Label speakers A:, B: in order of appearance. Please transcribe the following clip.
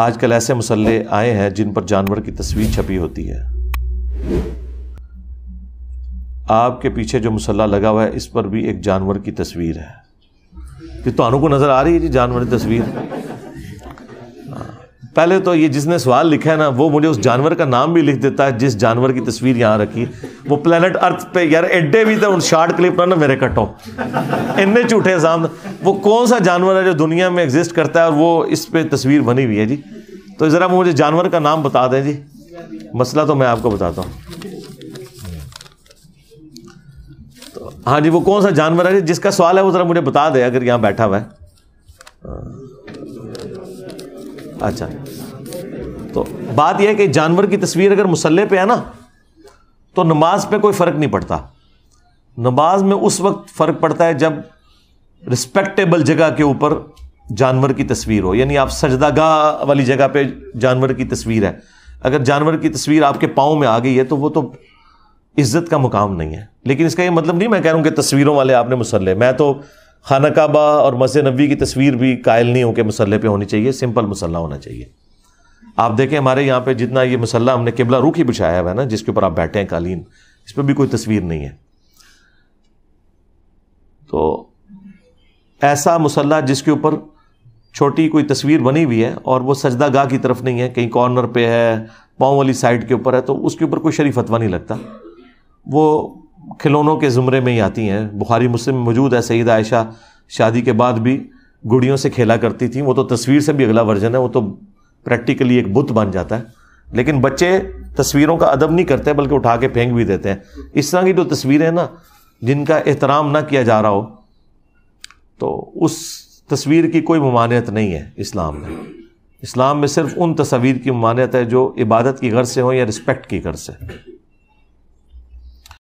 A: आजकल ऐसे मसल्ले आए हैं जिन पर जानवर की तस्वीर छपी होती है आपके पीछे जो मसल्ला लगा हुआ है इस पर भी एक जानवर की तस्वीर है कि तो को नज़र आ रही है जी जानवर की तस्वीर पहले तो ये जिसने सवाल लिखा है ना वो मुझे उस जानवर का नाम भी लिख देता है जिस जानवर की तस्वीर यहाँ रखी वो प्लानट अर्थ पे यार एड्डे भी तो उन शार्ट क्लिप ना मेरे कटो इनने झूठे सामने वो कौन सा जानवर है जो दुनिया में एग्जिस्ट करता है और वो इस पर तस्वीर बनी हुई है जी तो ज़रा मुझे जानवर का नाम बता दें जी मसला तो मैं आपको बताता हूँ तो हाँ जी वो कौन सा जानवर है जिसका सवाल है वो ज़रा मुझे बता दे अगर यहाँ बैठा हुआ है अच्छा तो बात यह है कि जानवर की तस्वीर अगर मुसल्ले पे है ना तो नमाज पे कोई फ़र्क नहीं पड़ता नमाज में उस वक्त फ़र्क पड़ता है जब रिस्पेक्टेबल जगह के ऊपर जानवर की तस्वीर हो यानी आप सजदागाह वाली जगह पे जानवर की तस्वीर है अगर जानवर की तस्वीर आपके पाओ में आ गई है तो वो तो इज्जत का मुकाम नहीं है लेकिन इसका ये मतलब नहीं मैं कह रहा हूं कि तस्वीरों वाले आपने मुसल्ले मैं तो खाना काबा और मस्जिद नबी की तस्वीर भी कायल नहीं होकर मसल्ले पे होनी चाहिए सिंपल मसल्ला होना चाहिए आप देखें हमारे यहाँ पर जितना ये मसल्ला हमने किबला रुख ही बिछाया हुआ है ना जिसके ऊपर आप बैठे हैं कालीन इस पर भी कोई तस्वीर नहीं है तो ऐसा मसल जिसके ऊपर छोटी कोई तस्वीर बनी हुई है और वह सजदा गाह की तरफ नहीं है कहीं कॉर्नर पर है पाँव वाली साइड के ऊपर है तो उसके ऊपर कोई शरीफ फतवा नहीं लगता वो खिलौनों के ज़ुमरे में ही आती हैं बुखारी मुस्लिम में मौजूद है सईद आयशा शादी के बाद भी गुड़ियों से खेला करती थी वो तो तस्वीर से भी अगला वर्जन है वो तो प्रैक्टिकली एक बुत बन जाता है लेकिन बच्चे तस्वीरों का अदब नहीं करते बल्कि उठा के फेंक भी देते हैं इस तरह की जो तस्वीरें हैं ना जिनका एहतराम ना किया जा रहा हो तो उस तस्वीर की कोई ममानियत नहीं है इस्लाम में इस्लाम में सिर्फ उन तस्वीर की ममानियत है जो इबादत की गर्ज से हो या रिस्पेक्ट की गर्ज से